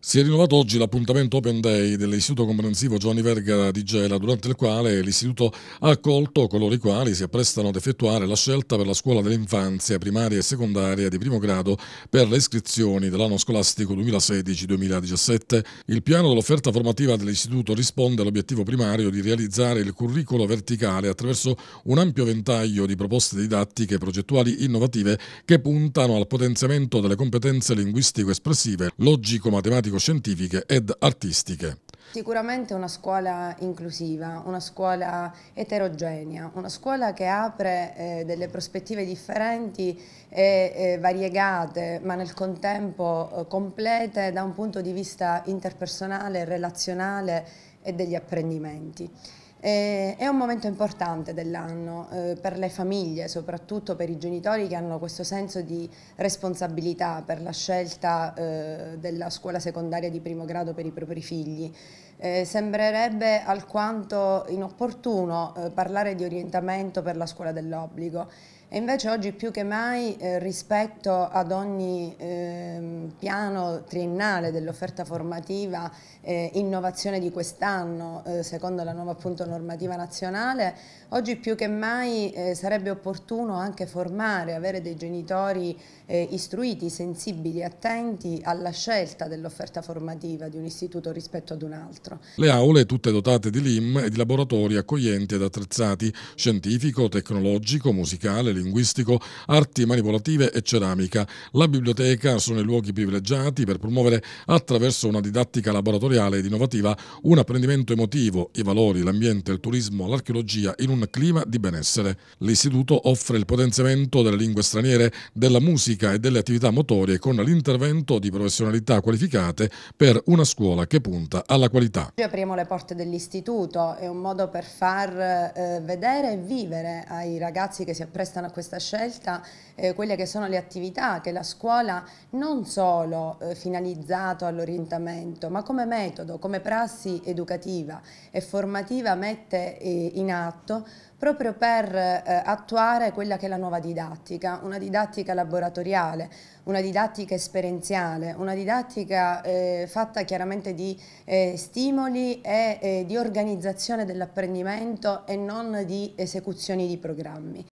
Si è rinnovato oggi l'appuntamento Open Day dell'Istituto Comprensivo Giovanni Verga di Gela, durante il quale l'Istituto ha accolto coloro i quali si apprestano ad effettuare la scelta per la scuola dell'infanzia, primaria e secondaria di primo grado per le iscrizioni dell'anno scolastico 2016-2017. Il piano dell'offerta formativa dell'Istituto risponde all'obiettivo primario di realizzare il curriculum verticale attraverso un ampio ventaglio di proposte didattiche e progettuali innovative che puntano al potenziamento delle competenze linguistico-espressive, logico-matematiche matematico-scientifiche ed artistiche. Sicuramente una scuola inclusiva, una scuola eterogenea, una scuola che apre eh, delle prospettive differenti e eh, variegate, ma nel contempo eh, complete da un punto di vista interpersonale, relazionale e degli apprendimenti. Eh, è un momento importante dell'anno eh, per le famiglie, soprattutto per i genitori che hanno questo senso di responsabilità per la scelta eh, della scuola secondaria di primo grado per i propri figli. Eh, sembrerebbe alquanto inopportuno eh, parlare di orientamento per la scuola dell'obbligo e invece oggi più che mai eh, rispetto ad ogni ehm, piano triennale dell'offerta formativa, innovazione di quest'anno, secondo la nuova appunto normativa nazionale, oggi più che mai eh, sarebbe opportuno anche formare, avere dei genitori eh, istruiti, sensibili, attenti alla scelta dell'offerta formativa di un istituto rispetto ad un altro. Le aule tutte dotate di LIM e di laboratori accoglienti ed attrezzati, scientifico, tecnologico, musicale, linguistico, arti manipolative e ceramica. La biblioteca sono i luoghi privilegiati per promuovere attraverso una didattica laboratoriale ed innovativa un apprendimento emotivo, i valori, l'ambiente l'ambiente, il turismo, l'archeologia in un clima di benessere. L'istituto offre il potenziamento delle lingue straniere, della musica e delle attività motorie con l'intervento di professionalità qualificate per una scuola che punta alla qualità. Apriamo le porte dell'istituto, è un modo per far eh, vedere e vivere ai ragazzi che si apprestano a questa scelta eh, quelle che sono le attività che la scuola non solo eh, finalizzato all'orientamento ma come metodo, come prassi educativa e formativa mette eh, in atto proprio per eh, attuare quella che è la nuova didattica, una didattica laboratoriale, una didattica esperienziale, una didattica eh, fatta chiaramente di stimoli e di organizzazione dell'apprendimento e non di esecuzioni di programmi.